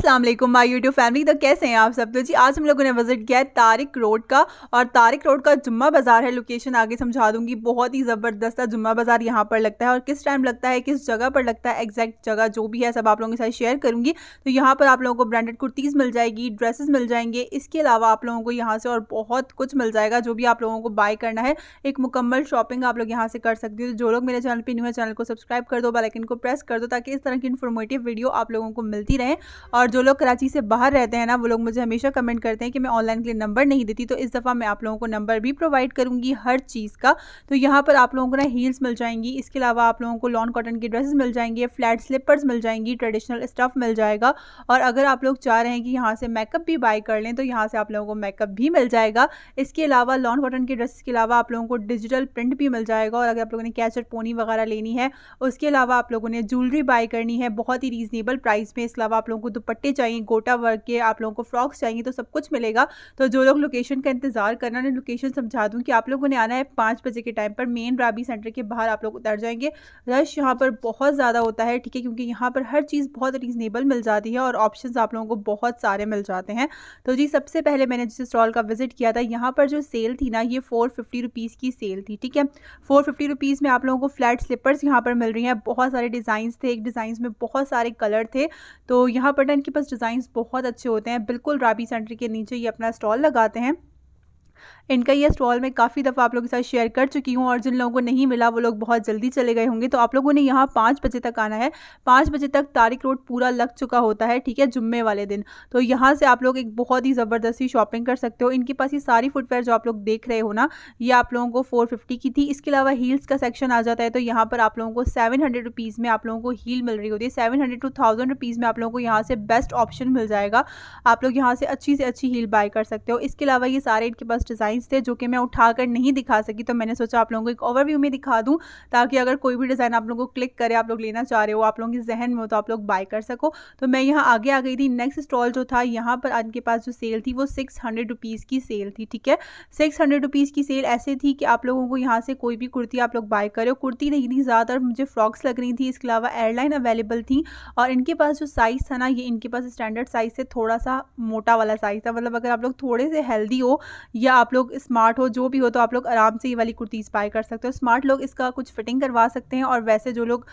Aslam my YouTube family तो कैसे हैं आप सब तो जी आज हम लोगों ने विजिट किया है तारिक रोड का और तारिक रोड का जुम्मा बाज़ार है लोकेशन आगे समझा दूंगी बहुत ही ज़बरदस्त है जुम्मा बाज़ार यहाँ पर लगता है और किस टाइम लगता है किस जगह पर लगता है एग्जैक्ट जगह जो भी है सब आप लोगों के साथ शेयर करूँगी तो यहाँ पर आप लोगों को ब्रांडेड कुर्तीज़ मिल जाएगी ड्रेसेस मिल जाएंगे इसके अलावा आप लोगों को यहाँ से और बहुत कुछ मिल जाएगा जो भी आप लोगों को बाय करना है एक मुकम्मल शॉपिंग आप लोग यहाँ से कर सकते हो जो लोग मेरे चैनल पर न्यू है चैनल को सब्सक्राइब कर दो बेलाइकन को प्रेस कर दो ताकि इस तरह की इन्फॉर्मेटिव वीडियो आप लोगों को मिलती रहे और जो लोग कराची से बाहर रहते हैं ना वो लोग मुझे हमेशा कमेंट करते हैं कि मैं ऑनलाइन के लिए नंबर नहीं देती तो इस दफ़ा मैं आप लोगों को नंबर भी प्रोवाइड करूँगी हर चीज़ का तो यहाँ पर आप लोगों को ना हील्स मिल जाएंगी इसके अलावा आप लोगों को लॉन कॉटन की ड्रेसेस मिल जाएंगे फ्लैट स्लीपर्स मिल जाएंगी ट्रेडिशनल स्टफ़ मिल जाएगा और अगर आप लोग चाह रहे हैं कि यहाँ से मेकअप भी बाय कर लें तो यहाँ से आप लोगों को मेकअप भी मिल जाएगा इसके अलावा लॉन कॉटन के ड्रेसेस के अलावा आप लोगों को डिजिटल प्रिंट भी मिल जाएगा और अगर आप लोगों ने कैचर पोनी वगैरह लेनी है उसके अलावा आप लोगों ने ज्वेलरी बाय करनी है बहुत ही रीज़नेबल प्राइस में इसके अलावा आप लोगों को दुपट्टा दुपट्टे चाहिए गोटा वर्क के आप लोगों को फ्रॉक्स चाहिए तो सब कुछ मिलेगा तो जो लोग लोकेशन का इंतजार करना उन्हें लोकेशन समझा दूँ कि आप लोगों ने आना है पाँच बजे के टाइम पर मेन राबी सेंटर के बाहर आप लोग उतर जाएंगे रश यहाँ पर बहुत ज़्यादा होता है ठीक है क्योंकि यहाँ पर हर चीज़ बहुत रीजनेबल मिल जाती है और ऑप्शन आप लोगों को बहुत सारे मिल जाते हैं तो जी सबसे पहले मैंने जिस स्टॉल का विजिट किया था यहाँ पर जो सेल थी ना ये फोर फिफ्टी रुपीज़ की सेल थी ठीक है फोर फिफ्टी रुपीज़ में आप लोगों को फ्लैट स्लीपर्स यहाँ पर मिल रही हैं बहुत सारे डिज़ाइंस थे एक डिज़ाइंस में बहुत सारे कलर थे तो यहाँ पर ना के पास डिज़ाइंस बहुत अच्छे होते हैं बिल्कुल राबी सेंटर के नीचे ये अपना स्टॉल लगाते हैं इनका ये स्टॉल मैं काफ़ी दफ़ा आप लोगों के साथ शेयर कर चुकी हूँ और जिन लोगों को नहीं मिला वो लोग बहुत जल्दी चले गए होंगे तो आप लोगों ने यहाँ पाँच बजे तक आना है पाँच बजे तक तारिक रोड पूरा लग चुका होता है ठीक है जुम्मे वाले दिन तो यहाँ से आप लोग एक बहुत ही ज़बरदस्ती शॉपिंग कर सकते हो इनके पास ये सारी फुटवेयर जो आप लोग देख रहे हो ना ये आप लोगों को फोर फिफ्टी की थी इसके अलावा हील्स का सेक्शन आ जाता है तो यहाँ पर आप लोगों को सेवन हंड्रेड रुपीज़ में आप लोगों को हील मिल रही होती है seven hundred two thousand rupees में आप लोगों को यहाँ से बेस्ट ऑप्शन मिल जाएगा आप लोग यहाँ से अच्छी से अच्छी हील बाय कर सकते हो इसके अलावा ये सारे इनके पास डिज़ाइन डिज़ाइंस थे जो कि मैं उठाकर नहीं दिखा सकी तो मैंने सोचा आप लोगों को एक ओवरव्यू में दिखा दूँ ताकि अगर कोई भी डिज़ाइन आप लोगों को क्लिक करे आप लोग लेना चाह रहे हो आप लोगों के जहन में हो तो आप लोग बाय कर सको तो मैं यहाँ आगे आ गई थी नेक्स्ट स्टॉल जो था यहाँ पर इनके पास जो सेल थी वो सिक्स हंड्रेड रुपीज़ की सेल थी ठीक है सिक्स हंड्रेड रुपीज़ की सेल ऐसे थी कि आप लोगों को यहाँ से कोई भी कुर्ती आप लोग बाय करो कुर्ती नहीं थी ज़्यादातर मुझे फ्रॉक्स लग रही थी इसके अलावा एयरलाइन अवेलेबल थी और इनके पास जो साइज़ था ना ये इनके पास स्टैंडर्ड साइज़ से थोड़ा सा मोटा वाला साइज़ था मतलब अगर आप लोग थोड़े से हेल्दी हो या आप लोग लोग स्मार्ट हो जो भी हो तो आप लोग आराम से ये वाली कुर्तीज़ बाय कर सकते हो स्मार्ट लोग इसका कुछ फिटिंग करवा सकते हैं और वैसे जो लोग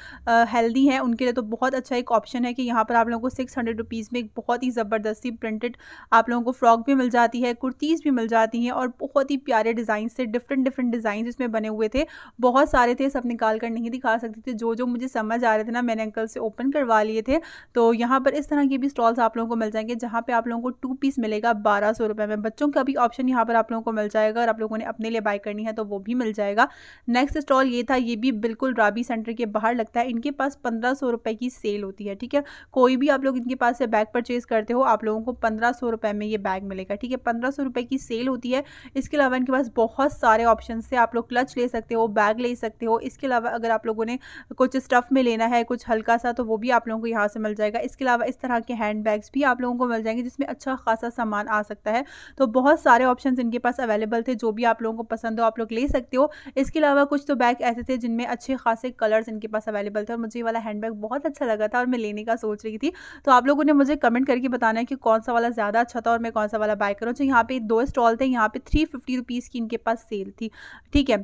हेल्दी हैं उनके लिए तो बहुत अच्छा एक ऑप्शन है कि यहाँ पर आप लोगों को सिक्स हंड्रेड रुपीज़ में एक बहुत ही ज़बरदस्ती प्रिंटेड आप लोगों को फ्रॉक भी मिल जाती है कुर्तीज़ भी मिल जाती हैं और बहुत ही प्यारे डिज़ाइन से डिफरेंट डिफरेंट डिज़ाइन इसमें बने हुए थे बहुत सारे थे सब निकाल कर नहीं दिखा सकते थे जो जो मुझे समझ आ रहे थे ना मैंने अंकल से ओपन करवा लिए थे तो यहाँ पर इस तरह के भी स्टॉल्स आप लोगों को मिल जाएंगे जहाँ पे आप लोगों को टू पीस मिलेगा बारह सौ रुपये में बच्चों का भी ऑप्शन यहाँ पर आप लोगों को मिल जाएगा और आप लोगों ने अपने लिए बाय करनी है तो वो भी मिल जाएगा नेक्स्ट स्टॉल ये था ये भी बिल्कुल राबी सेंटर के बाहर लगता है इनके पास पंद्रह की सेल होती है ठीक है कोई भी आप लोग इनके पास से बैग परचेज करते हो आप लोगों को पंद्रह में ये बैग मिलेगा ठीक है पंद्रह की सेल होती है इसके अलावा इनके पास बहुत सारे ऑप्शन से आप लोग क्लच ले सकते हो बैग ले सकते हो इसके अलावा अगर आप लोगों ने कुछ स्टफ़ में लेना है कुछ हल्का सा तो वो भी आप लोगों को यहाँ से मिल जाएगा इसके अलावा इस तरह के हैंड बैग्स भी आप लोगों को मिल जाएंगे जिसमें अच्छा खासा सामान आ सकता है तो बहुत सारे ऑप्शंस इनके पास अवेलेबल थे जो भी आप लोगों को पसंद हो आप लोग ले सकते हो इसके अलावा कुछ तो बैग ऐसे थे जिनमें अच्छे खासे कलर्स इनके पास अवेलेबल थे और मुझे ये वाला हैंड बैग बहुत अच्छा लगा था और मैं लेने का सोच रही थी तो आप लोगों ने मुझे कमेंट करके बताना है कि कौन सा वाला ज़्यादा अच्छा था और मैं कौन सा वाला बाय करूँ जो तो यहाँ पे दो स्टॉल थे यहाँ पे थ्री फिफ्टी रुपीज़ की इनके पास सेल थी ठीक है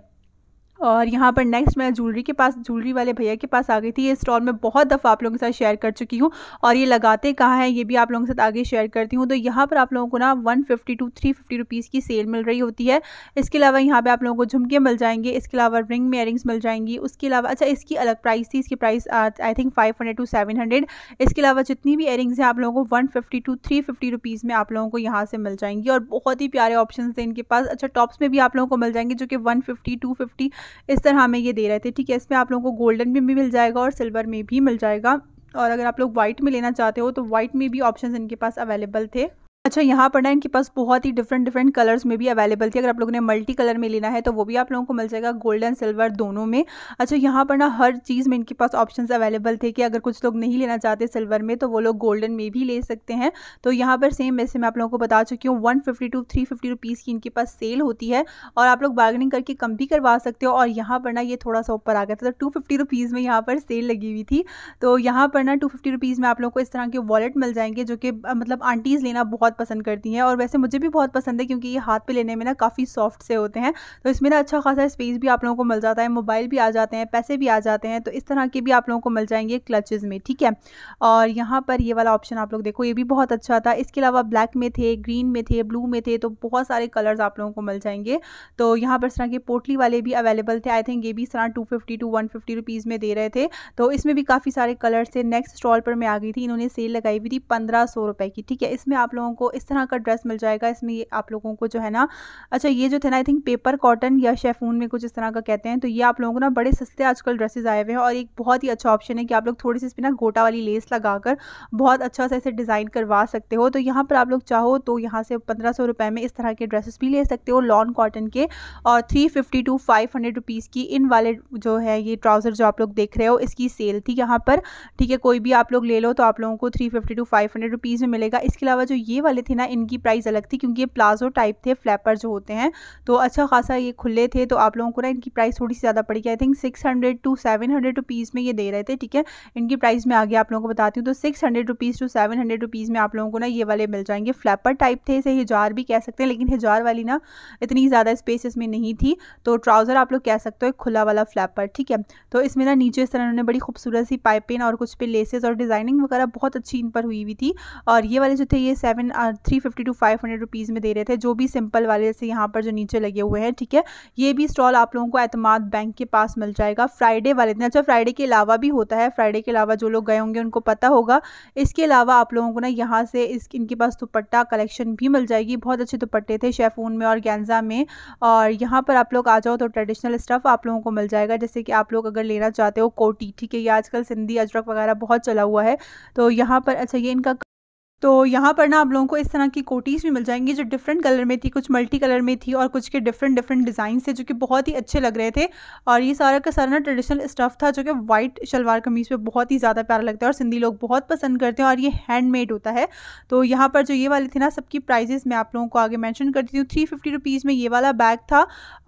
और यहाँ पर नेक्स्ट मैं ज्वेलरी के पास ज्वेलरी वाले भैया के पास आ गई थी ये स्टॉल में बहुत दफ़ा आप लोगों के साथ शेयर कर चुकी हूँ और ये लगाते कहाँ हैं ये भी आप लोगों के साथ आगे शेयर करती हूँ तो यहाँ पर आप लोगों को ना one fifty to three fifty rupees की सेल मिल रही होती है इसके अलावा यहाँ पर आप लोगों को झुमके मिल जाएंगे इसके अलावा रिंग में मिल जाएंगी उसके अलावा अच्छा इसकी अलग प्राइस थी इसकी price I think five hundred to seven hundred इसके अलावा जितनी भी एयरिंग्स हैं आप लोगों को one fifty to three fifty rupees में आप लोगों को यहाँ से मिल जाएंगी और बहुत ही प्यारे ऑप्शन हैं इनके पास अच्छा टॉप्स में भी आप लोगों को मिल जाएंगे जो कि वन फिफ्टी टू फिफ्टी इस तरह हमें ये दे रहे थे ठीक है इसमें आप लोगों को गोल्डन में भी मिल जाएगा और सिल्वर में भी मिल जाएगा और अगर आप लोग वाइट में लेना चाहते हो तो वाइट में भी ऑप्शन इनके पास अवेलेबल थे अच्छा यहाँ पर ना इनके पास बहुत ही डिफरेंट डिफरेंट कलर्स में भी अवेलेबल थी अगर आप लोगों ने मल्टी कलर में लेना है तो वो भी आप लोगों को मिल जाएगा गोल्ड एंड सिल्वर दोनों में अच्छा यहाँ पर ना हर चीज़ में इनके पास ऑप्शंस अवेलेबल थे कि अगर कुछ लोग नहीं लेना चाहते सिल्वर में तो वो लोग गोल्डन में भी ले सकते हैं तो यहाँ पर सेम वैसे मैं आप लोगों को बता चुकी हूँ one fifty to three fifty rupees की इनके पास सेल होती है और आप लोग बार्गनिंग करके कम भी करवा सकते हो और यहाँ पर ना ये थोड़ा सा ऊपर आ गया था टू फिफ्टी रुपीज़ में यहाँ पर सेल लगी हुई थी तो यहाँ पर ना टू फिफ्टी रुपीज़ में आप लोग को इस तरह के वॉलेट मिल जाएंगे जो कि मतलब आंटीज़ लेना बहुत बहुत पसंद करती हैं और वैसे मुझे भी बहुत पसंद है क्योंकि ये हाथ पे लेने में ना काफ़ी सॉफ्ट से होते हैं तो इसमें ना अच्छा खासा स्पेस भी आप लोगों को मिल जाता है मोबाइल भी आ जाते हैं पैसे भी आ जाते हैं तो इस तरह के भी आप लोगों को मिल जाएंगे क्लचेज़ में ठीक है और यहाँ पर ये वाला ऑप्शन आप लोग देखो ये भी बहुत अच्छा था इसके अलावा ब्लैक में थे ग्रीन में थे ब्लू में थे तो बहुत सारे कलर्स आप लोगों को मिल जाएंगे तो यहाँ पर इस तरह के पोटली वाले भी अवेलेबल थे आई थिंक ये भी इस तरह two fifty to one fifty rupees में दे रहे थे तो इसमें भी काफ़ी सारे कलर्स थे नेक्स्ट स्टॉल पर मैं आ गई थी इन्होंने सेल लगाई हुई थी पंद्रह सौ रुपए की ठीक है इसमें आप लोगों को आपको इस तरह का ड्रेस मिल जाएगा इसमें ये आप लोगों को जो है ना अच्छा ये जो थे ना आई थिंक पेपर कॉटन या शेफून में कुछ इस तरह का कहते हैं तो ये आप लोगों को ना बड़े सस्ते आजकल ड्रेसेस आए हुए हैं और एक बहुत ही अच्छा ऑप्शन है कि आप लोग थोड़ी सी इस पर ना गोटा वाली लेस लगाकर बहुत अच्छा सा इसे डिज़ाइन करवा सकते हो तो यहाँ पर आप लोग चाहो तो यहाँ से पंद्रह में इस तरह के ड्रेसेस भी ले सकते हो लॉन कॉटन के और थ्री टू फाइव हंड्रेड की इन वाले जो है ये ट्राउज़र जो आप लोग देख रहे हो इसकी सेल थी यहाँ पर ठीक है कोई भी आप लोग ले लो तो आप लोगों को थ्री टू फाइव हंड्रेड में मिलेगा इसके अलावा जो ये वाले थे ना इनकी प्राइस अलग थी क्योंकि ये प्लाजो टाइप थे फ्लैपर जो होते हैं तो अच्छा खासा ये खुले थे तो आप लोगों को ना इनकी प्राइस थोड़ी सी ज़्यादा पड़ी I think six to seven hundred rupees में ये दे रहे थे ठीक है इनकी प्राइस में आगे आप लोगों को बताती हूँ तो six hundred to seven hundred में आप लोगों को ना ये वाले मिल जाएंगे फ्लैपर टाइप थे इसे हिजार भी कह सकते हैं लेकिन हिजार वाली ना इतनी ज़्यादा स्पेस इसमें नहीं थी तो ट्राउज़र आप लोग कह सकते हो एक खुला वाला फ्लैपर ठीक है तो इसमें ना नीचे इस तरह उन्होंने बड़ी खूबसूरत सी पाइपिंग और कुछ पे लेसेस और डिज़ाइनिंग वगैरह बहुत अच्छी इन पर हुई हुई थी और ये वाले जो थे ये seven three fifty to five hundred rupees में दे रहे थे जो भी सिंपल वाले से यहाँ पर जो नीचे लगे हुए हैं ठीक है ये भी स्टॉल आप लोगों को एतमाद बैंक के पास मिल जाएगा फ्राइडे वाले दिन अच्छा फ्राइडे के अलावा भी होता है फ्राइडे के अलावा जो लोग गए होंगे उनको पता होगा इसके अलावा आप लोगों को ना यहाँ से इस इनके पास दुपट्टा कलेक्शन भी मिल जाएगी बहुत अच्छे दुपट्टे थे शेफून में और गेंजा में और यहाँ पर आप लोग आ जाओ तो ट्रेडिशनल स्टफ़ आप लोगों को मिल जाएगा जैसे कि आप लोग अगर लेना चाहते हो कोटी ठीक है ये आजकल सिंधी अजरक वगैरह बहुत चला हुआ है तो यहाँ पर अच्छा ये इनका तो यहाँ पर ना आप लोगों को इस तरह की कोटीज़ भी मिल जाएंगी जो डिफरेंट कलर में थी कुछ मल्टी कलर में थी और कुछ के डिफरेंट डिफरेंट डिज़ाइन थे जो कि बहुत ही अच्छे लग रहे थे और ये सारा का सारा ना ट्रेडिशनल स्टफ़ था जो कि वाइट शलवार कमीज़ पे बहुत ही ज़्यादा प्यारा लगता है और सिंधी लोग बहुत पसंद करते हैं और ये हैंडमेड होता है तो यहाँ पर जो ये वाली थी ना सबकी प्राइजेज़ मैं आप लोगों को आगे मैंशन करती हूँ थ्री फिफ्टी रुपीज़ में ये वाला बैग था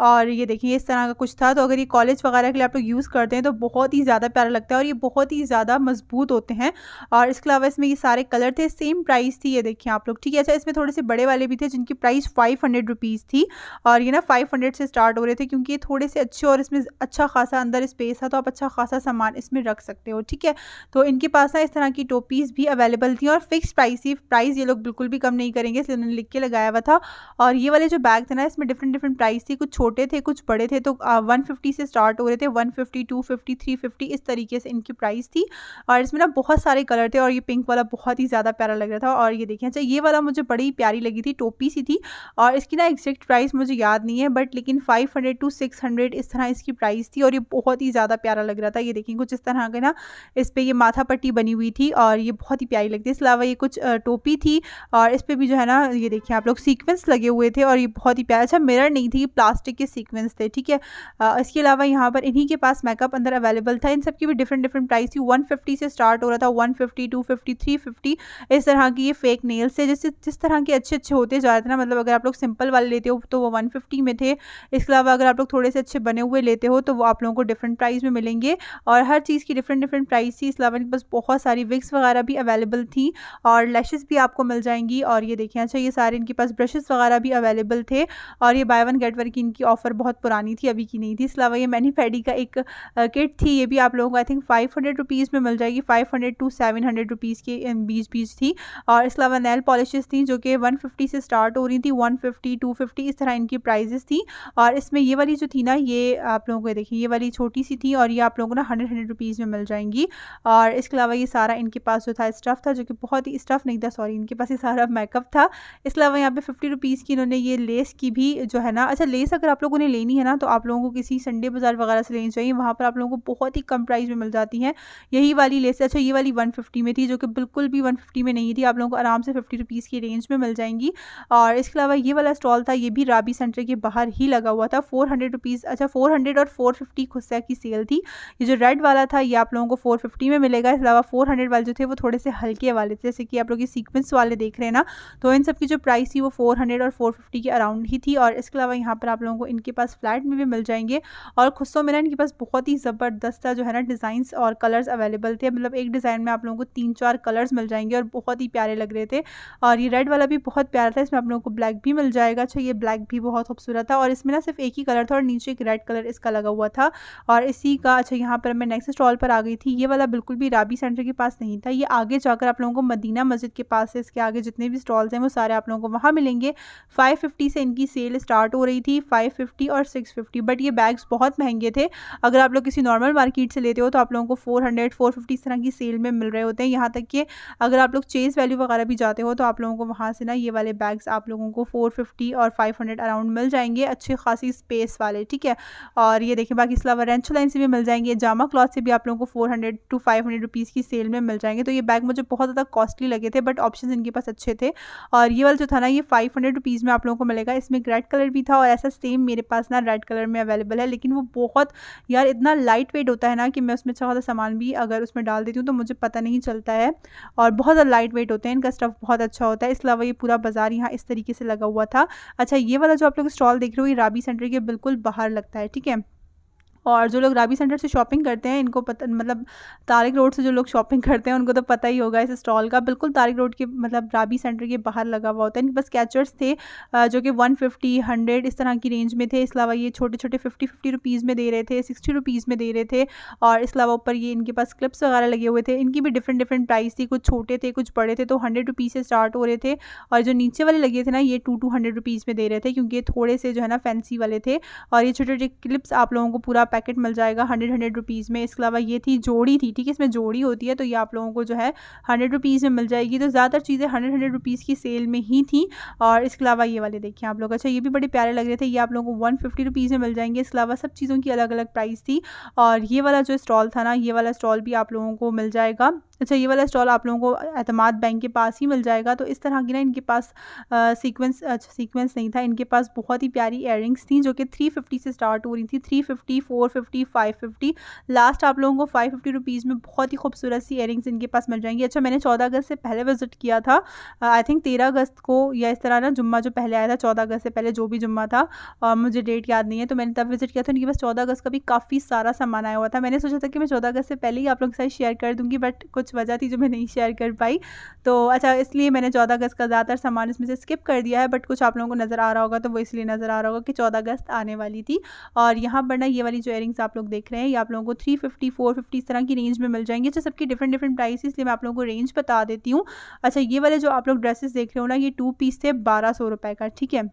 और ये देखिए इस तरह का कुछ था तो अगर ये कॉलेज वगैरह के लिए आप लोग यूज़ करते हैं तो बहुत ही ज़्यादा प्यारा लगता है और ये बहुत ही ज़्यादा मजबूत होते हैं और इसके अलावा इसमें ये सारे कलर थे सेम प्राइस थी ये देखिए आप लोग ठीक है अच्छा इसमें थोड़े से बड़े वाले भी थे जिनकी प्राइस फाइव हंड्रेड रुपीज़ थी और ये ना फाइव हंड्रेड से स्टार्ट हो रहे थे क्योंकि ये थोड़े से अच्छे और इसमें अच्छा खासा अंदर स्पेस था तो आप अच्छा खासा सामान इसमें रख सकते हो ठीक है तो इनके पास ना इस तरह की टोपीज़ भी अवेलेबल थी और फिक्स प्राइस ही प्राइस ये लोग बिल्कुल भी कम नहीं करेंगे इसलिए उन्होंने लिख के लगाया हुआ था और ये वाले जो बैग थे ना इसमें डिफरेंट डिफरेंट प्राइस थी कुछ छोटे थे कुछ बड़े थे तो वन फिफ्टी से स्टार्ट हो रहे थे one fifty two fifty three fifty इस तरीके से इनकी प्राइस थी और इसमें ना बहुत सारे कलर थे और ये पिंक वाला बहुत ही ज़्यादा प्यारा लग रहा था और ये देखिए अच्छा ये वाला मुझे बड़ी प्यारी लगी थी टोपी सी थी और इसकी ना एग्जैक्ट प्राइस मुझे याद नहीं है बट लेकिन five hundred to six hundred इस तरह इसकी प्राइस थी और ये बहुत ही ज़्यादा प्यारा लग रहा था ये देखिए कुछ इस तरह का ना इस पर ये माथा पट्टी बनी हुई थी और ये बहुत ही प्यारी लगती है इसके अलावा ये कुछ टोपी थी और इस पर भी जो है ना ये देखिए आप लोग सीक्वेंस लगे हुए थे और ये बहुत ही प्यारा अच्छा मिरर नहीं थी प्लास्टिक के सीक्वेंस थे ठीक है इसके अलावा यहाँ पर इन्हीं के पास मेकअप अंदर अवेलेबल था इन सब की भी डिफरेंट डिफरेंट प्राइस थी 150 से स्टार्ट हो रहा था 150 250 350 इस तरह की ये फेक नेल्स है जैसे जिस तरह के अच्छे अच्छे होते जा रहे थे ना मतलब अगर आप लोग सिंपल वाले लेते हो तो वो वन फिफ्टी में थे इसके अलावा अगर आप लोग थोड़े से अच्छे बने हुए लेते हो तो वो आप लोगों को डिफरेंट प्राइस में मिलेंगे और हर चीज़ की डिफरेंट डिफरेंट प्राइस थी इसके अलावा इनके पास बहुत सारी विक्स वगैरह भी अवेलेबल थी और लैशेज़ भी आपको मिल जाएंगी और ये देखिए अच्छा ये सारे इनके पास ब्रशेज़ वगैरह भी अवेलेबल थे और ये बाय वन गेट वन की इनकी ऑफ़र बहुत पुरानी थी अभी की नहीं थी इसके अलावा ये फैडी का एक किट थी ये भी आप लोगों को I think five hundred rupees में मिल जाएगी five hundred to seven hundred rupees के बीच बीच थी और इसके अलावा नैल पॉलिशेस थी जो कि 150 से स्टार्ट हो रही थी 150 250 इस तरह इनकी प्राइजेस थी और इसमें ये वाली जो थी ना ये आप लोगों को देखिए ये वाली छोटी सी थी और ये आप लोगों को ना हंड्रेड हंड्रेड रुपीज़ में मिल जाएंगी और इसके अलावा ये सारा इनके पास जो था स्टफ़ था जो कि बहुत ही स्टफ़ नहीं था सॉरी इनके पास ये सारा मेकअप था इसके अलावा यहाँ पे फिफ्टी रुपीज़ की इन्होंने ये लेस की भी जो है ना अच्छा लेस अगर आप लोगों ने लेनी है ना तो आप लोगों को किसी संडे बाज़ार वगैरह से लेनी चाहिए वहाँ पर आप लोगों को बहुत ही कम प्राइस में मिल जाती है यही वाली लेस अच्छा ये वाली वन में थी जो कि बिल्कुल भी वन में नहीं थी आप लोगों को आराम से फिफ्टी रुपीज़ की रेंज में मिल जाएंगी और इसके अलावा ये वाला स्टॉल था ये भी राबी सेंटर के बाहर ही लगा हुआ था फोर हंड्रेड रुपीज़ अच्छा फोर हंड्रेड और फोर फिफ्टी खुस्सा की सेल थी ये जो रेड वाला था ये आप लोगों को फोर फिफ्टी में मिलेगा इसके अलावा फोर हंड्रेड वाले जो थे वो थोड़े से हल्के वाले थे जैसे कि आप लोग ये सीक्वेंस वाले देख रहे हैं ना तो इन सब की जो प्राइस थी वो फोर हंड्रेड और फोर फिफ्टी के अराउंड ही थी और इसके अलावा यहाँ पर आप लोगों को इनके पास फ्लैट में भी मिल जाएंगे और खुस्सों में ना इनके पास बहुत ही ज़बरदस्त जो है ना डिज़ाइंस और कलर्स अवेलेबल थे मतलब एक डिज़ाइन में आप लोगों को तीन चार कलर्स मिल जाएंगे और बहुत ही ही प्यारे लग रहे थे और ये रेड वाला भी बहुत प्यारा था इसमें आप लोगों को ब्लैक भी मिल जाएगा अच्छा ये ब्लैक भी बहुत खूबसूरत था और इसमें ना सिर्फ एक ही कलर था और नीचे एक रेड कलर इसका लगा हुआ था और इसी का अच्छा यहाँ पर मैं नेक्स्ट स्टॉल पर आ गई थी ये वाला बिल्कुल भी राबी सेंटर के पास नहीं था ये आगे जाकर आप लोगों को मदीना मस्जिद के पास से इसके आगे जितने भी स्टॉल्स हैं वो सारे आप लोगों को वहाँ मिलेंगे 550 से इनकी सेल स्टार्ट हो रही थी 550 और 650 बट ये बैग्स बहुत महंगे थे अगर आप लोग किसी नॉर्मल मार्केट से लेते हो तो आप लोगों को फोर 450 इस तरह की सेल में मिल रहे होते हैं यहाँ तक कि अगर आप लोग चेज़ वैल्यू वगैरह भी जाते हो तो आप लोगों को वहाँ से ना ये वाले बैग्स आप लोगों को फ़ोर फिफ्टी और फाइव हंड्रेड अराउंड मिल जाएंगे अच्छे खासी स्पेस वाले ठीक है और ये देखें बाकी अलावा रेंचो लाइन से भी मिल जाएंगे जामा क्लॉथ से भी आप लोगों को four hundred to five hundred rupees की सेल में मिल जाएंगे तो ये बैग मुझे बहुत ज़्यादा कॉस्टली लगे थे बट ऑप्शन इनके पास अच्छे थे और ये वाला जो था ना ये फाइव हंड्रेड रुपीज़ में आप लोगों को मिलेगा इसमें रेड कलर भी था और ऐसा सेम मेरे पास ना रेड कलर में अवेलेबल है लेकिन वो बहुत यार इतना लाइट वेट होता है ना कि मैं उसमें अच्छा खासा सामान भी अगर उसमें डाल देती हूँ तो मुझे पता नहीं चलता है और बहुत ज़्यादा लाइट वेट वेट होते हैं इनका स्टफ़ बहुत अच्छा होता है इसके अलावा ये पूरा बाज़ार यहाँ इस तरीके से लगा हुआ था अच्छा ये वाला जो आप लोग स्टॉल देख रहे हो ये राबी सेंटर के बिल्कुल बाहर लगता है ठीक है और जो लोग राबी सेंटर से शॉपिंग करते हैं इनको पता मतलब तारिक रोड से जो लोग शॉपिंग करते हैं उनको तो पता ही होगा इस स्टॉल का बिल्कुल तारिक रोड के मतलब राबी सेंटर के बाहर लगा हुआ होता है इनके पास कैचर्स थे जो कि वन फिफ्टी हंड्रेड इस तरह की रेंज में थे इस अलावा ये छोटे छोटे फिफ्टी फिफ्टी रुपीज़ में दे रहे थे सिक्सटी रुपीज़ में दे रहे थे और इस अलावा ऊपर ये इनके पास क्लिप्स वगैरह लगे हुए थे इनकी भी डिफरेंट डिफरेंट प्राइस थी कुछ छोटे थे कुछ बड़े थे तो हंड्रेड रुपीज़ से स्टार्ट हो रहे थे और जो नीचे वाले लगे थे ना ये टू टू हंड्रेड रुपीज़ में दे रहे थे क्योंकि ये थोड़े से जो है ना फैंसी वाले थे और ये छोटे छोटे क्लिप्स आप लोगों को पूरा पैकेट मिल जाएगा हंड्रेड हंड्रेड रुपीज़ में इसके अलावा ये थी जोड़ी थी ठीक है इसमें जोड़ी होती है तो ये आप लोगों को जो है हंड्रेड रुपीज़ में मिल जाएगी तो ज़्यादातर चीज़ें हंड्रेड हंड्रेड रुपीज़ की सेल में ही थी और इसके अलावा ये वाले देखिए आप लोग अच्छा ये भी बड़े प्यारे लग रहे थे ये आप लोगों को वन फिफ्टी रुपीज़ में मिल जाएंगे इसके अलावा सब चीज़ों की अलग अलग प्राइस थी और ये वाला जो स्टॉल था ना ये वाला स्टॉल भी आप लोगों को मिल जाएगा अच्छा ये वाला स्टॉल आप लोगों को अतमाद बैंक के पास ही मिल जाएगा तो इस तरह की ना इनके पास सीक्वेंस अच्छा सीक्वेंस नहीं था इनके पास बहुत ही प्यारी एयरिंग्स थी जो कि थ्री फिफ्टी से स्टार्ट हो रही थी three fifty four fifty five fifty last आप लोगों को फाइव फिफ्टी रुपीज़ में बहुत ही खूबसूरत सी एयरिंग्स इनके पास मिल जाएंगी अच्छा मैंने चौदह अगस्त से पहले विजिट किया था आई थिंक तेरह अगस्त को या इस तरह ना जुम्मा जो पहले आया था चौदह अगस्त से पहले जो भी जुम्मा था मुझे डेट याद नहीं है तो मैंने तब विजिट किया था इनके पास चौदह अगस्त का भी काफ़ी सारा सामान आया हुआ था मैंने सोचा था कि मैं चौदह अगस्त से पहले ही आप लोगों के साथ शेयर कर दूँगी बट कुछ कुछ वजह थी जो मैं नहीं शेयर कर पाई तो अच्छा इसलिए मैंने चौदह अगस्त का ज़्यादातर सामान इसमें से स्किप कर दिया है बट कुछ आप लोगों को नज़र आ रहा होगा तो वो इसलिए नज़र आ रहा होगा कि चौदह अगस्त आने वाली थी और यहाँ पर ना ये वाली जो एयरिंग्स आप लोग देख रहे हैं ये आप लोगों को थ्री फिफ्टी फोर फिफ्टी इस तरह की रेंज में मिल जाएंगे अच्छा सबकी डिफरेंट डिफरेंट प्राइस इसलिए मैं आप लोगों को रेंज बता देती हूँ अच्छा ये वाले जो आप लोग ड्रेसेस देख रहे हो ना ये टू पीस थे बारह सौ रुपए का ठीक है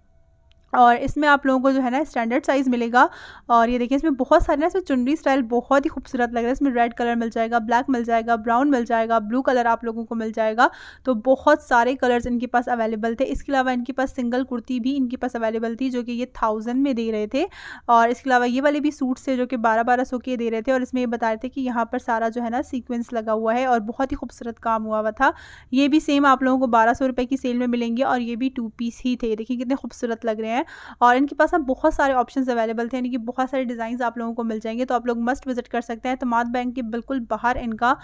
और इसमें आप लोगों को जो है ना स्टैंडर्ड साइज़ मिलेगा और ये देखिए इसमें बहुत सारे ना इसमें चुनरी स्टाइल बहुत ही खूबसूरत लग रहा है इसमें रेड कलर मिल जाएगा ब्लैक मिल जाएगा ब्राउन मिल जाएगा ब्लू कलर आप लोगों को मिल जाएगा तो बहुत सारे कलर्स इनके पास अवेलेबल थे इसके अलावा इनके पास सिंगल कुर्ती भी इनके पास अवेलेबल थी जो कि ये थाउजेंड में दे रहे थे और इसके अलावा ये वाले भी सूट्स थे जो कि बारह बारह सौ के दे रहे थे और इसमें ये बता रहे थे कि यहाँ पर सारा जो है ना सीक्वेंस लगा हुआ है और बहुत ही खूबसूरत काम हुआ हुआ था ये भी सेम आप लोगों को बारह सौ की सेल में मिलेंगे और ये भी टू पीस ही थे देखिए कितने खूबसूरत लग रहे हैं हैं और इनके पास ना बहुत सारे ऑप्शन अवेलेबल थे यानी कि बहुत सारे डिज़ाइन आप लोगों को मिल जाएंगे तो आप लोग मस्ट विजिट कर सकते हैं तमाद बैंक के बिल्कुल बाहर इनका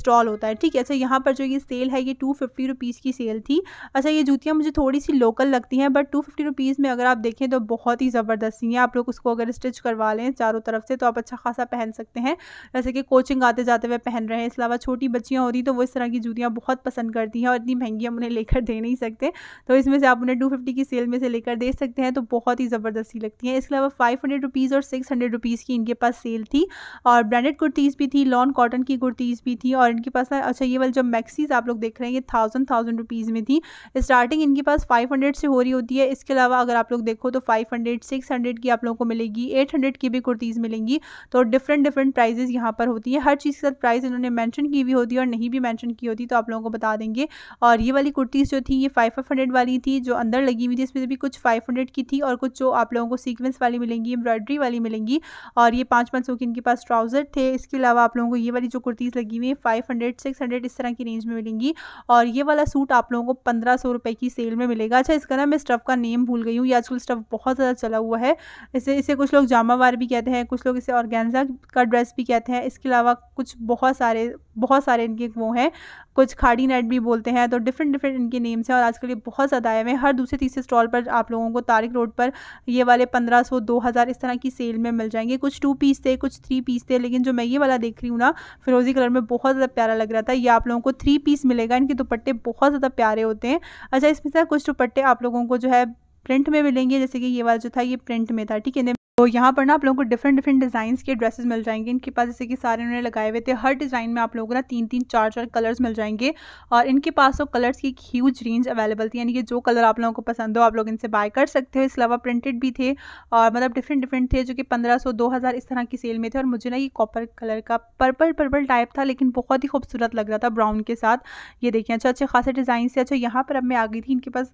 स्टॉल होता है ठीक है अच्छा यहाँ पर जो ये सेल है ये टू फिफ्टी रुपीज़ की सेल थी अच्छा ये जूतियाँ मुझे थोड़ी सी लोकल लगती हैं बट टू फिफ्टी रुपीज़ में अगर आप देखें तो बहुत ही ज़बरदस्ती हैं आप लोग उसको अगर स्टिच करवा लें चारों तरफ से तो आप अच्छा खासा पहन सकते हैं जैसे कि कोचिंग आते जाते हुए पहन रहे हैं इसके अलावा छोटी बच्चियाँ होती तो वो इस तरह की जूतियाँ बहुत पसंद करती हैं और इतनी महंगी हम उन्हें लेकर दे नहीं सकते तो इसमें से आप उन्हें टू की सेल में से लेकर दे सकते हैं हैं तो बहुत ही ज़बरदस्ती लगती हैं इसके अलावा फाइव हंड्रेड रुपीज़ और सिक्स हंड्रेड रुपीज़ की इनके पास सेल थी और ब्रांडेड कुर्तीज़ भी थी लॉन कॉटन की कुर्तीज़ भी थी और इनके पास अच्छा ये वाली जो मैक्सीज़ आप लोग देख रहे हैं ये थाउजेंड थाउजेंड रुपीज़ में थी स्टार्टिंग इनके पास फाइव हंड्रेड से हो रही होती है इसके अलावा अगर आप लोग देखो तो फाइव हंड्रेड सिक्स हंड्रेड की आप लोगों को मिलेगी एट हंड्रेड की भी कुर्तीज़ मिलेंगी तो डिफरेंट डिफरेंट प्राइजेज़ यहाँ पर होती है हर चीज़ के साथ प्राइस इन्होंने मैंशन की भी होती है और नहीं भी मैंशन की होती तो आप लोगों को बता देंगे और ये वाली कुर्तीज़ जो थी ये फाइव फाइव हंड्रेड वाली थी जो अंदर लगी हुई थी इसमें भी कुछ फाइव हंड्रेड की थी और कुछ जो आप लोगों को सीक्वेंस वाली मिलेंगी एम्ब्रॉयडरी वाली मिलेंगी और ये पाँच पाँच सौ के इनके पास ट्राउज़र थे इसके अलावा आप लोगों को ये वाली जो कुर्तीज़ लगी हुई है फाइव हंड्रेड सिक्स हंड्रेड इस तरह की रेंज में मिलेंगी और ये वाला सूट आप लोगों को पंद्रह सौ रुपए की सेल में मिलेगा अच्छा इसका ना मैं स्टफ़ का नेम भूल गई हूँ ये आजकल स्टफ़ बहुत ज़्यादा चला हुआ है इसे इसे कुछ लोग जामावार भी कहते हैं कुछ लोग इसे ऑर्गेन्जा का ड्रेस भी कहते हैं इसके अलावा कुछ बहुत सारे बहुत सारे इनके वो हैं कुछ खाड़ी नेट भी बोलते हैं तो डिफरेंट डिफरेंट इनके नेम्स हैं और आजकल ये बहुत ज़्यादा आए हुए हैं हर दूसरे तीसरे स्टॉल पर आप लोगों को तारीख पार्क रोड पर ये वाले पंद्रह सौ दो हज़ार इस तरह की सेल में मिल जाएंगे कुछ टू पीस थे कुछ थ्री पीस थे लेकिन जो मैं ये वाला देख रही हूँ ना फिरोजी कलर में बहुत ज़्यादा प्यारा लग रहा था ये आप लोगों को थ्री पीस मिलेगा इनके दुपट्टे बहुत ज़्यादा प्यारे होते हैं अच्छा इसमें से कुछ दुपट्टे आप लोगों को जो है प्रिंट में मिलेंगे जैसे कि ये वाला जो था ये प्रिंट में था ठीक है तो यहाँ पर ना आप लोगों को डिफरेंट डिफरेंट डिज़ाइन के ड्रेसेस मिल जाएंगे इनके पास जैसे कि सारे उन्होंने लगाए हुए थे हर डिज़ाइन में आप लोगों को ना तीन तीन चार चार कलर्स मिल जाएंगे और इनके पास तो कलर्स की एक ह्यूज रेंज अवेलेबल थी यानी कि जो कलर आप लोगों को पसंद हो आप लोग इनसे बाय कर सकते हो इसके अलावा प्रिंटेड भी थे और मतलब डिफरेंट डिफरेंट थे जो कि पंद्रह सौ दो हज़ार इस तरह की सेल में थे और मुझे ना ये कॉपर कलर का पर्पल पर्पल टाइप था लेकिन बहुत ही खूबसूरत लग रहा था ब्राउन के साथ ये देखिए अच्छा अच्छे खासे डिज़ाइन से अच्छा यहाँ पर अब मैं आ गई थी इनके पास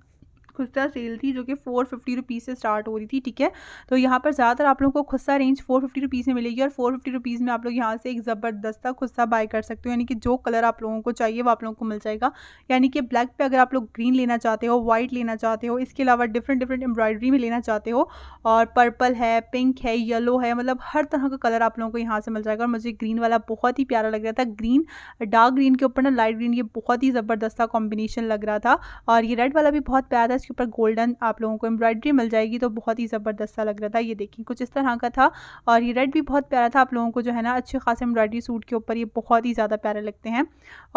खुस्ता सेल थी जो कि फोर फिफ्टी रुपीज़ से स्टार्ट हो रही थी ठीक है तो यहाँ पर ज़्यादातर आप लोगों को खुस्ता रेंज फोर फिफ्टी रुपीज़ में मिलेगी और फोर फिफ्टी रुपीज़ में आप लोग यहाँ से एक ज़बरदस्ता खुस्ता बाय कर सकते हो यानी कि जो कलर आप लोगों को चाहिए वो आप लोगों को मिल जाएगा यानी कि ब्लैक पे अगर आप लोग ग्रीन लेना चाहते हो वाइट लेना चाहते हो इसके अलावा डिफरेंट डिफरेंट एम्ब्रॉयडरी में लेना चाहते हो और पर्पल है पिंक है येलो है मतलब हर तरह का कलर आप लोगों को यहाँ से मिल जाएगा और मुझे ग्रीन वाला बहुत ही प्यारा लग रहा था ग्रीन डार्क ग्रीन के ऊपर ना लाइट ग्रीन ये बहुत ही ज़बरदस्ता कॉम्बिनेशन लग रहा था और ये रेड वाला भी बहुत प्यारा था इसके ऊपर गोल्डन आप लोगों को एम्ब्रॉयडरी मिल जाएगी तो बहुत ही ज़बरदस्त सा लग रहा था ये देखिए कुछ इस तरह का था और ये रेड भी बहुत प्यारा था आप लोगों को जो है ना अच्छे खास एम्ब्रॉयडरी सूट के ऊपर ये बहुत ही ज़्यादा प्यारे लगते हैं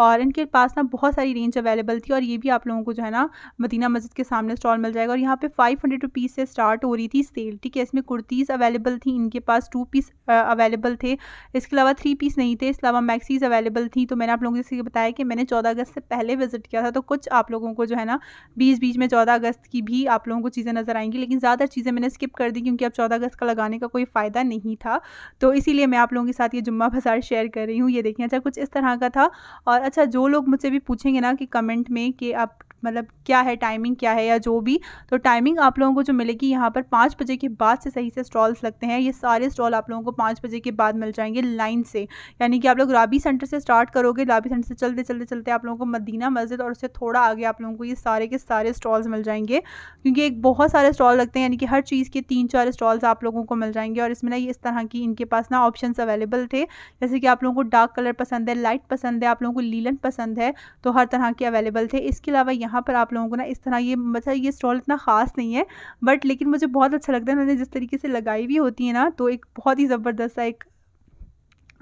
और इनके पास ना बहुत सारी रेंज अवेलेबल थी और ये भी आप लोगों को जो है ना मदीना मस्जिद के सामने स्टॉल मिल जाएगा और यहाँ पर फाइव हंड्रेड से स्टार्ट हो रही थी सेल ठीक है इसमें कुर्तीज़ अवेलेबल थी इनके पास टू पीस अवेलेबल थे इसके अलावा थ्री पीस नहीं थे इसके अलावा मैक्सीज अवेलेबल थी तो मैंने आप लोगों से बताया कि मैंने चौदह अगस्त से पहले विजिट किया था तो कुछ आप लोगों को जो है ना बीच बीच में चौदह अगस्त की भी आप लोगों को चीज़ें नज़र आएंगी लेकिन ज़्यादा चीज़ें मैंने स्किप कर दी क्योंकि अब चौदह अगस्त का लगाने का कोई फ़ायदा नहीं था तो इसीलिए मैं आप लोगों के साथ ये जुम्मा बाज़ार शेयर कर रही हूँ ये देखिए अच्छा कुछ इस तरह का था और अच्छा जो लोग मुझसे भी पूछेंगे ना कि कमेंट में कि आप मतलब क्या है टाइमिंग क्या है या जो भी तो टाइमिंग आप लोगों को जो मिलेगी यहाँ पर पाँच बजे के बाद से सही से स्टॉल्स लगते हैं ये सारे स्टॉल आप लोगों को पाँच बजे के बाद मिल जाएंगे लाइन से यानी कि आप लोग राबी सेंटर से स्टार्ट करोगे राबी सेंटर से चलते चलते चलते आप लोगों को मदीना मस्जिद और उससे थोड़ा आगे आप लोगों को ये सारे के सारे स्टॉल्स मिल जाएंगे क्योंकि एक बहुत सारे स्टॉल लगते हैं यानी कि हर चीज़ के तीन चार स्टॉल्स आप लोगों को मिल जाएंगे और इसमें ना ये इस तरह की इनके पास ना ऑप्शन अवेलेबल थे जैसे कि आप लोगों को डार्क कलर पसंद है लाइट पसंद है आप लोगों को लीलन पसंद है तो हर तरह के अवेलेबल थे इसके अलावा यहाँ यहाँ पर आप लोगों को ना इस तरह ये मतलब ये स्टॉल इतना ख़ास नहीं है बट लेकिन मुझे बहुत अच्छा लगता है उन्होंने जिस तरीके से लगाई हुई होती है ना तो एक बहुत ही ज़बरदस्त सा एक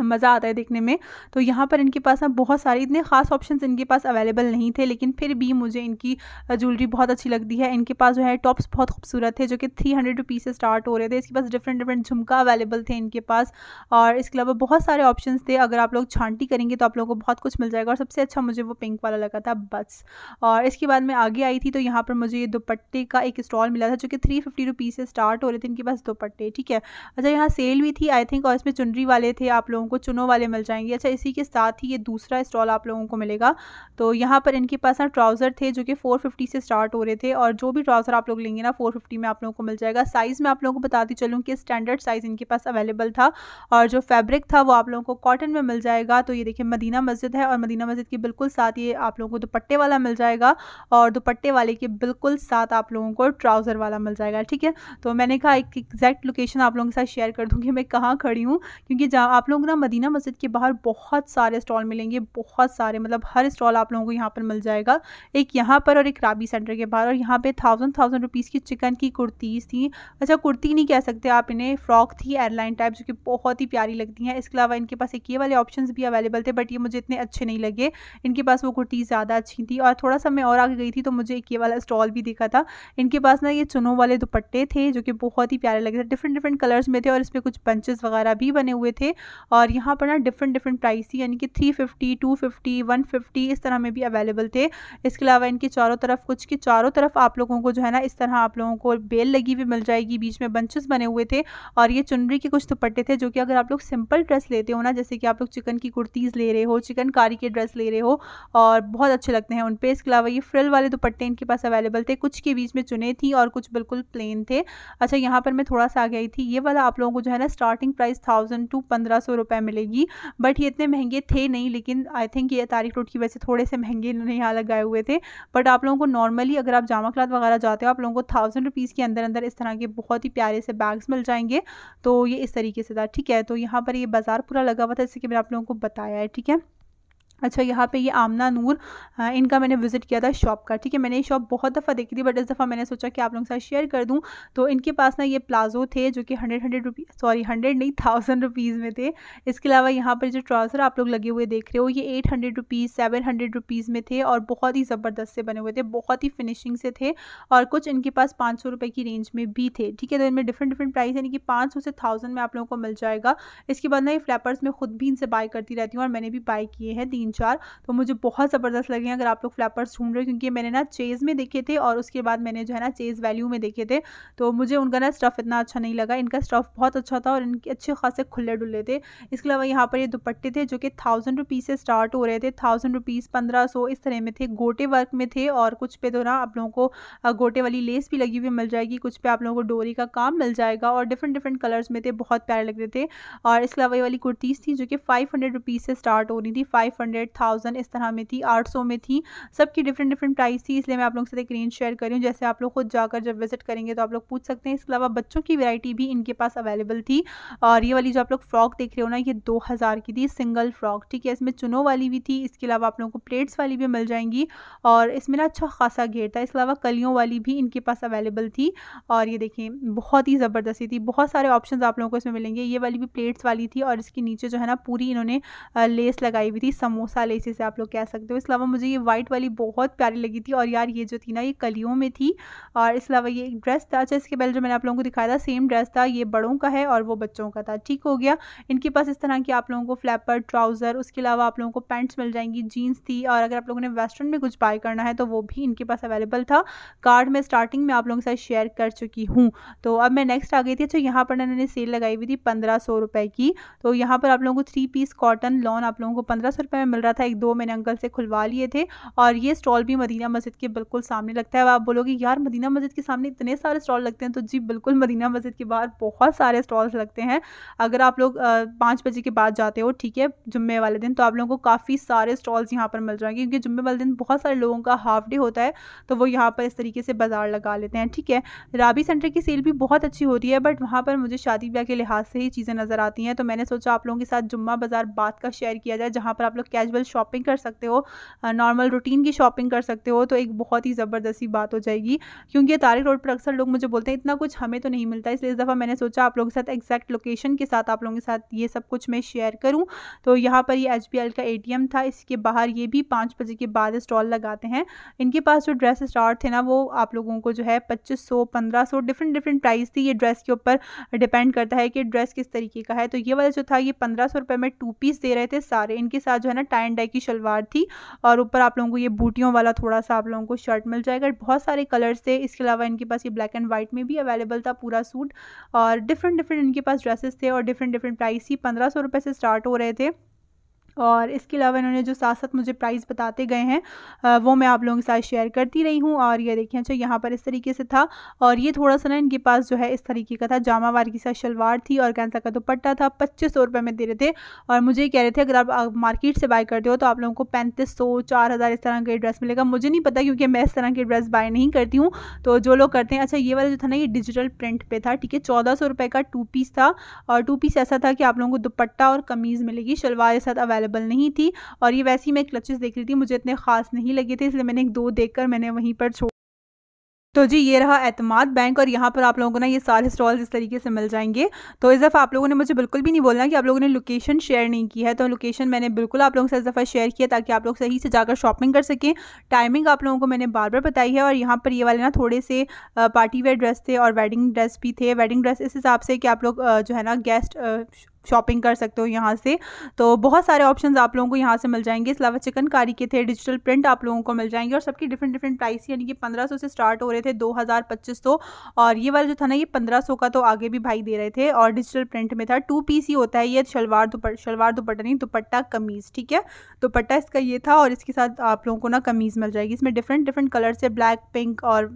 मज़ा आता है देखने में तो यहाँ पर इनके पास ना बहुत सारे इतने ख़ास ऑप्शंस इनके पास अवेलेबल नहीं थे लेकिन फिर भी मुझे इनकी ज्वेलरी बहुत अच्छी लगती है इनके पास जो है टॉप्स बहुत खूबसूरत थे जो कि थ्री हंड्रेड रुपीज़ से स्टार्ट हो रहे थे इसके पास डिफरेंट डिफरेंट झुमका अवेलेबल थे इनके पास और इसके अलावा बहुत सारे ऑप्शन थे अगर आप लोग छांटी करेंगे तो आप लोगों को बहुत कुछ मिल जाएगा और सबसे अच्छा मुझे वो पिंक वाला लगा था बस और इसके बाद मैं आगे आई थी तो यहाँ पर मुझे ये दुपट्टे का एक स्टॉल मिला था जो कि थ्री फिफ्टी रुपीज़ से स्टार्ट हो रहे थे इनके पास दुपट्टे ठीक है अच्छा यहाँ सेल भी थी आई थिंक और इसमें चुनरी वाले थे आप लोग लोगों को चुनो वाले मिल जाएंगे अच्छा इसी के साथ ही ये दूसरा स्टॉल आप लोगों को मिलेगा तो यहाँ पर इनके पास ना ट्राउज़र थे जो कि फ़ोर फिफ्टी से स्टार्ट हो रहे थे और जो भी ट्राउज़र आप लोग लेंगे ना फ़ोर फिफ्टी में आप लोगों को मिल जाएगा साइज़ में आप लोगों को बताती चलूँ कि स्टैंडर्ड साइज़ इनके पास अवेलेबल था और जो फैब्रिक था वो आप लोगों को कॉटन में मिल जाएगा तो ये देखिए मदीना मस्जिद है और मदीना मस्जिद के बिल्कुल साथ ये आप लोगों को दुपट्टे वाला मिल जाएगा और दुपट्टे वाले के बिल्कुल साथ आप लोगों को ट्राउज़र वाला मिल जाएगा ठीक है तो मैंने कहा एक एग्जैक्ट लोकेशन आप लोगों के साथ शेयर कर दूँगी मैं कहाँ खड़ी हूँ क्योंकि जहाँ आप लोग ना ना मदीना मस्जिद के बाहर बहुत सारे स्टॉल मिलेंगे बहुत सारे मतलब हर स्टॉल आप लोगों को यहाँ पर मिल जाएगा एक यहाँ पर और एक राबी सेंटर के बाहर और यहाँ पे थाउजेंड थाउजेंड रुपीज़ की चिकन की कुर्तीज़ थी अच्छा कुर्ती नहीं कह सकते आप इन्हें फ्रॉक थी एयरलाइन टाइप जो कि बहुत ही प्यारी लगती हैं इसके अलावा इनके पास एक ये वाले ऑप्शन भी अवेलेबल थे बट ये मुझे इतने अच्छे नहीं लगे इनके पास वो कुर्तीज़ ज़्यादा अच्छी थी और थोड़ा सा मैं और आगे गई थी तो मुझे एक ये वाला स्टॉल भी दिखा था इनके पास ना ये चुनों वाले दुपट्टे थे जो कि बहुत ही प्यारे लगे थे डिफरेंट डिफरेंट कलर्स में थे और इसमें कुछ पंचेस वगैरह भी बने हुए थे और और यहाँ पर ना डिफरेंट डिफरेंट प्राइस थी यानी कि three fifty two fifty one fifty इस तरह में भी अवेलेबल थे इसके अलावा इनके चारों तरफ कुछ के चारों तरफ आप लोगों को जो है ना इस तरह आप लोगों को बेल लगी हुई मिल जाएगी बीच में बंचेस बने हुए थे और ये चुनरी के कुछ दुपट्टे थे जो कि अगर आप लोग सिंपल ड्रेस लेते हो ना जैसे कि आप लोग चिकन की कुर्तीज़ ले रहे हो चिकन कारी के ड्रेस ले रहे हो और बहुत अच्छे लगते हैं उन पर इसके अलावा ये फ्रिल वाले दुपट्टे इनके पास अवेलेबल थे कुछ के बीच में चुने थी और कुछ बिल्कुल प्लेन थे अच्छा यहाँ पर मैं थोड़ा सा आ गई थी ये वाला आप लोगों को जो है ना स्टार्टिंग प्राइस थाउजेंड टू पंद्रह सौ रुपए मिलेगी बट ये इतने महंगे थे नहीं लेकिन आई थिंक ये तारीख रोड की वजह से थोड़े से महंगे नहीं यहाँ लगाए हुए थे बट आप लोगों को नॉर्मली अगर आप जामा क्लाथ वगैरह जाते हो आप लोगों को थाउजेंड रुपीज़ के अंदर अंदर इस तरह के बहुत ही प्यारे से बैग्स मिल जाएंगे तो ये इस तरीके से था ठीक है तो यहाँ पर ये बाज़ार पूरा लगा हुआ था जैसे कि मैंने आप लोगों को बताया है ठीक है अच्छा यहाँ पे ये आमना नूर आ, इनका मैंने विज़िट किया था शॉप का ठीक है मैंने ये शॉप बहुत दफ़ा देखी थी बट इस दफ़ा मैंने सोचा कि आप लोगों के साथ शेयर कर दूँ तो इनके पास ना ये प्लाजो थे जो कि hundred hundred rupee sorry hundred नहीं थाउजेंड रुपीज़ में थे इसके अलावा यहाँ पर जो ट्राउज़र आप लोग लगे हुए देख रहे हो ये eight hundred rupees seven hundred rupees में थे और बहुत ही ज़बरदस्त से बने हुए थे बहुत ही फिनिशिंग से थे और कुछ इनके पास पाँच सौ रुपये की रेंज में भी थे ठीक है तो इनमें डिफरेंट डिफरेंट प्राइस यानी कि पाँच सौ से थाउजेंड में आप लोगों को मिल जाएगा इसके बाद ना ये फ्लैपर्स में खुद भी इनसे बाय करती रहती हूँ और मैंने भी बाय किए हैं तीन चार तो मुझे बहुत ज़बरदस्त लगे अगर आप लोग फ्लैपर्स ढूंढ रहे हो क्योंकि मैंने ना चेज़ में देखे थे और उसके बाद मैंने जो है ना चेज़ वैल्यू में देखे थे तो मुझे उनका ना स्टफ़ इतना अच्छा नहीं लगा इनका स्टफ़ बहुत अच्छा था और इनके अच्छे खासे खुले डुले थे इसके अलावा यहाँ पर ये दुपट्टे थे जो कि थाउजेंड रुपीज़ से स्टार्ट हो रहे थे थाउजेंड रुपीज़ पंद्रह सौ इस तरह में थे गोटे वर्क में थे और कुछ पे तो ना आप लोगों को गोटे वाली लेस भी लगी हुई मिल जाएगी कुछ पे आप लोगों को डोरी का काम मिल जाएगा और डिफरेंट डिफरेंट कलर्स में थे बहुत प्यारे लग रहे थे और इसके अलावा ये वाली कुर्तीज़ थी जो कि फाइव हंड्रेड रुपीज़ से स्टार्ट हो रही थी फाइव हंड्रेड थाउजेंड इस तरह में थी आठ सौ में थी सबकी डिफरेंट डिफरेंट प्राइस थी इसलिए मैं आप लोगों के साथ एक रेंज शेयर करी हूँ जैसे आप लोग खुद जाकर जब विजिट करेंगे तो आप लोग पूछ सकते हैं इसके अलावा बच्चों की वैरायटी भी इनके पास अवेलेबल थी और ये वाली जो आप लोग फ्रॉक देख रहे हो ना ये दो हज़ार की थी सिंगल फ्रॉक ठीक है इसमें चुनो वाली भी थी इसके अलावा आप लोगों को प्लेट्स वाली भी मिल जाएंगी और इसमें ना अच्छा खासा घेर था इसके अलावा कलियों वाली भी इनके पास अवेलेबल थी और ये देखें बहुत ही ज़बरदस्ती थी बहुत सारे ऑप्शन आप लोगों को इसमें मिलेंगे ये वाली भी प्लेट्स वाली थी और इसके नीचे जो है ना पूरी इन्होंने लेस लगाई हुई थी समोसे मोसा लेसी से आप लोग कह सकते हो इसके अलावा मुझे ये वाइट वाली बहुत प्यारी लगी थी और यार ये जो थी ना ये कलियों में थी और इसके अलावा ये एक ड्रेस था अच्छा इसके पहले जो मैंने आप लोगों को दिखाया था सेम ड्रेस था ये बड़ों का है और वो बच्चों का था ठीक हो गया इनके पास इस तरह की आप लोगों को फ्लैपर ट्राउज़र उसके अलावा आप लोगों को पैंट्स मिल जाएंगी जीन्स थी और अगर आप लोगों ने वेस्टर्न में कुछ बाय करना है तो वो भी इनके पास अवेलेबल था कार्ड में स्टार्टिंग में आप लोगों के साथ शेयर कर चुकी हूँ तो अब मैं नेक्स्ट आ गई थी अच्छा यहाँ पर मैंने सेल लगाई हुई थी पंद्रह सौ रुपये की तो यहाँ पर आप लोगों को थ्री पीस कॉटन लॉन आप लोगों को पंद्रह सौ रुपये में मिल रहा था एक दो मैंने अंकल से खुलवा लिए थे और ये स्टॉल भी मदीना मस्जिद के बिल्कुल सामने लगता है आप बोलोगे यार मदीना मस्जिद के सामने इतने सारे स्टॉल लगते हैं तो जी बिल्कुल मदीना मस्जिद के बाहर बहुत सारे स्टॉल्स लगते हैं अगर आप लोग पाँच बजे के बाद जाते हो ठीक है जुम्मे वाले दिन तो आप लोगों को काफ़ी सारे स्टॉल्स यहाँ पर मिल जाएंगे क्योंकि जुम्मे वाले दिन बहुत सारे लोगों का हाफ डे होता है तो वो यहाँ पर इस तरीके से बाज़ार लगा लेते हैं ठीक है राबी सेंटर की सेल भी बहुत अच्छी होती है बट वहाँ पर मुझे शादी ब्याह के लिहाज से ही चीज़ें नज़र आती हैं तो मैंने सोचा आप लोगों के साथ जुम्मा बाज़ार बात का शेयर किया जाए जहाँ पर आप लोग क्या कैजुअल शॉपिंग कर सकते हो नॉर्मल रूटीन की शॉपिंग कर सकते हो तो एक बहुत ही ज़बरदस्ती बात हो जाएगी क्योंकि ये तारिक रोड पर अक्सर लोग मुझे बोलते हैं इतना कुछ हमें तो नहीं मिलता इसलिए इस दफ़ा मैंने सोचा आप लोगों के साथ एक्जैक्ट लोकेशन के साथ आप लोगों के साथ ये सब कुछ मैं शेयर करूँ तो यहाँ पर ये एच का ए था इसके बाहर ये भी पाँच बजे के बाद स्टॉल लगाते हैं इनके पास जो ड्रेस स्टार्ट थे ना वो आप लोगों को जो है पच्चीस सौ पंद्रह सौ डिफरेंट डिफरेंट प्राइस थी ये ड्रेस के ऊपर डिपेंड करता है कि ड्रेस किस तरीके का है तो ये वाला जो था ये पंद्रह सौ रुपये में टू पीस दे रहे थे सारे इनके साथ जो है ना टाइन डाई की शलवार थी और ऊपर आप लोगों को ये बूटियों वाला थोड़ा सा आप लोगों को शर्ट मिल जाएगा बहुत सारे कलर्स थे इसके अलावा इनके पास ये ब्लैक एंड वाइट में भी अवेलेबल था पूरा सूट और डिफरेंट डिफरेंट इनके पास ड्रेसेस थे और डिफरेंट डिफरेंट प्राइस ही पंद्रह सौ रुपये से स्टार्ट हो रहे थे और इसके अलावा इन्होंने जो साथ साथ मुझे प्राइस बताते गए हैं वो मैं आप लोगों के साथ शेयर करती रही हूँ और ये देखिए अच्छा यहाँ पर इस तरीके से था और ये थोड़ा सा ना इनके पास जो है इस तरीके का था जामा वार की साथ शलवार थी और कैंसा का दुपट्टा था पच्चीस सौ रुपये में दे रहे थे और मुझे कह रहे थे अगर आप मार्केट से बाय करते हो तो आप लोगों को पैंतीस सौ चार हज़ार इस तरह के ड्रेस मिलेगा मुझे नहीं पता क्योंकि मैं इस तरह की ड्रेस बाय नहीं करती हूँ तो जो लोग करते हैं अच्छा ये वाला जो था ना ये डिजिटल प्रिंट पर था ठीक है चौदह सौ रुपये का टू पीस था और टू पीस ऐसा था कि आप लोगों को दुपट्टा और कमीज़ मिलेगी शलवार के साथ अवेलेबल अवेलेबल नहीं थी और ये वैसे ही मैं क्लचेस देख रही थी मुझे इतने ख़ास नहीं लगे थे इसलिए मैंने एक दो देख मैंने वहीं पर छोड़ तो जी ये रहा एतमाद बैंक और यहाँ पर आप लोगों को ना ये सारे स्टॉल्स इस तरीके से मिल जाएंगे तो इस दफ़ा आप लोगों ने मुझे बिल्कुल भी नहीं बोलना कि आप लोगों ने लोकेशन शेयर नहीं की है तो लोकेशन मैंने बिल्कुल आप लोगों से इस दफ़ा शेयर किया ताकि आप लोग सही से जाकर शॉपिंग कर सकें टाइमिंग आप लोगों को मैंने बार बार बताई है और यहाँ पर ये वाले ना थोड़े से पार्टी वेयर ड्रेस थे और वेडिंग ड्रेस भी थे वेडिंग ड्रेस इस हिसाब से कि आप लोग जो है ना गेस्ट शॉपिंग कर सकते हो यहाँ से तो बहुत सारे ऑप्शन आप लोगों को यहाँ से मिल जाएंगे इस अलावा चिकनकारी के थे डिजिटल प्रिंट आप लोगों को मिल जाएंगे और सबकी डिफरेंट डिफरेंट प्राइस यानी कि पंद्रह से स्टार्ट हो रहे थे दो हज़ार पच्चीस सौ और ये वाला जो था ना ये पंद्रह सौ का तो आगे भी भाई दे रहे थे और डिजिटल प्रिंट में था टू पीस ही होता है ये शलवार दुपट शलवार दुपट्टा नहीं दुपट्टा कमीज़ ठीक है दुपट्टा इसका ये था और इसके साथ आप लोगों को ना कमीज़ मिल जाएगी इसमें डिफरेंट डिफरेंट कलर से ब्लैक पिंक और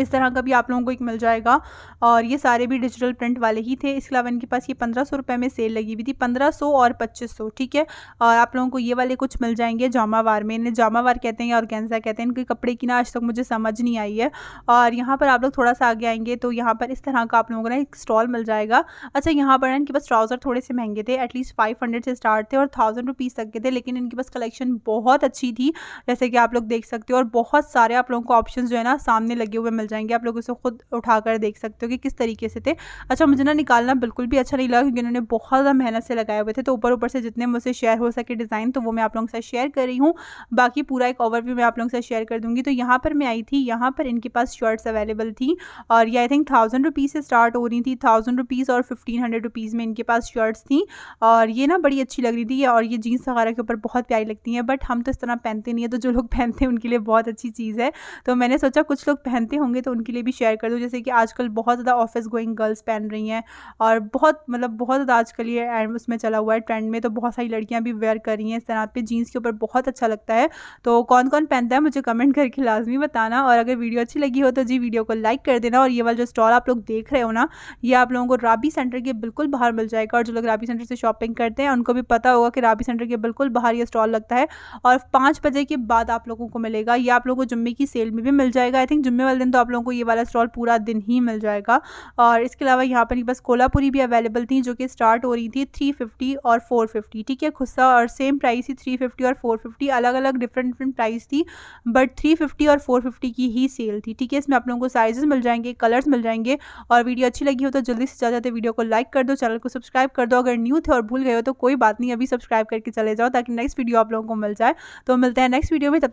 इस तरह का भी आप लोगों को एक मिल जाएगा और ये सारे भी डिजिटल प्रिंट वाले ही थे इसके अलावा इनके पास ये पंद्रह सौ रुपये में सेल लगी हुई थी पंद्रह सौ और पच्चीस सौ ठीक है और आप लोगों को ये वाले कुछ मिल जाएंगे जामावार में इन्हें जामावार कहते हैं या ऑर्गेन्जा कहते हैं इनके कपड़े की ना आज तक मुझे समझ नहीं आई है और यहाँ पर आप लोग थोड़ा सा आगे आएंगे तो यहाँ पर इस तरह का आप लोगों को ना एक स्टॉल मिल जाएगा अच्छा यहाँ पर इनके पास ट्राउज़र थोड़े से महंगे थे एटलीस्ट फाइव हंड्रेड से स्टार्ट थे और थाउजेंड रुपीज़ तक के थे लेकिन इनके पास कलेक्शन बहुत अच्छी थी जैसे कि आप लोग देख सकते हो और बहुत सारे आप लोगों को ऑप्शन जो है ना सामने लगे हुए मिल जाएंगे आप लोग उसे खुद उठा कर देख सकते हो कि किस तरीके से थे अच्छा मुझे ना निकालना बिल्कुल भी अच्छा नहीं लगा क्योंकि उन्होंने बहुत ज़्यादा मेहनत से लगाए हुए थे तो ऊपर ऊपर से जितने मुझसे शेयर हो सके डिज़ाइन तो वो मैं आप लोगों के साथ शेयर कर रही हूँ बाकी पूरा एक ओवरव्यू मैं आप लोगों के साथ शेयर कर दूँगी तो यहाँ पर मैं आई थी यहाँ पर इनके पास शर्ट्स अवेलेबल थी और ये आई थिंक थाउजेंड रुपीज़ से स्टार्ट हो रही थी थाउजेंड रुपीज़ और फिफ्टीन हंड्रेड रुपीज़ में इनके पास शर्ट्स थी और ये ना बड़ी अच्छी लग रही थी और ये जीन्स वगैरह के ऊपर बहुत प्यारी लगती हैं बट हम तो इस तरह पहनते नहीं है तो जो लोग पहनते हैं उनके लिए बहुत अच्छी चीज़ है तो मैंने सोचा कुछ लोग पहनते होंगे होंगे तो उनके लिए भी शेयर कर दो जैसे कि आजकल बहुत ज़्यादा ऑफिस गोइंग गर्ल्स पहन रही हैं और बहुत मतलब बहुत ज़्यादा आजकल ये एंड उसमें चला हुआ है ट्रेंड में तो बहुत सारी लड़कियाँ भी वेयर कर रही हैं इस तरह पे जीन्स के ऊपर बहुत अच्छा लगता है तो कौन कौन पहनता है मुझे कमेंट करके लाजमी बताना और अगर वीडियो अच्छी लगी हो तो जी वीडियो को लाइक कर देना और ये वाला जो स्टॉल आप लोग देख रहे हो ना ये आप लोगों को राबी सेंटर के बिल्कुल बाहर मिल जाएगा और जो लोग राबी सेंटर से शॉपिंग करते हैं उनको भी पता होगा कि राबी सेंटर के बिल्कुल बाहर ये स्टॉल लगता है और पाँच बजे के बाद आप लोगों को मिलेगा ये आप लोगों को जुम्मे की सेल में भी मिल जाएगा आई थिंक जुम्मे वाले दिन तो तो आप लोगों को ये वाला स्टॉल पूरा दिन ही मिल जाएगा और इसके अलावा यहाँ पर बस कोलापुरी भी अवेलेबल थी जो कि स्टार्ट हो रही थी थ्री फिफ्टी और फोर फिफ्टी ठीक है खुस्सा और सेम प्राइस ही थ्री फिफ्टी और फोर फिफ्टी अलग अलग डिफरेंट डिफरेंट प्राइस थी बट थ्री फिफ्टी और फोर फिफ्टी की ही सेल थी ठीक है इसमें आप लोगों को साइजेस मिल जाएंगे कलर्स मिल जाएंगे और वीडियो अच्छी लगी हो तो जल्दी से ज़्यादा जाते वीडियो को लाइक कर दो चैनल को सब्सक्राइब कर दो अगर न्यू थे और भूल गए हो तो कोई बात नहीं अभी सब्सक्राइब करके चले जाओ ताकि नेक्स्ट वीडियो आप लोगों को मिल जाए तो मिलते हैं नेक्स्ट वीडियो में तब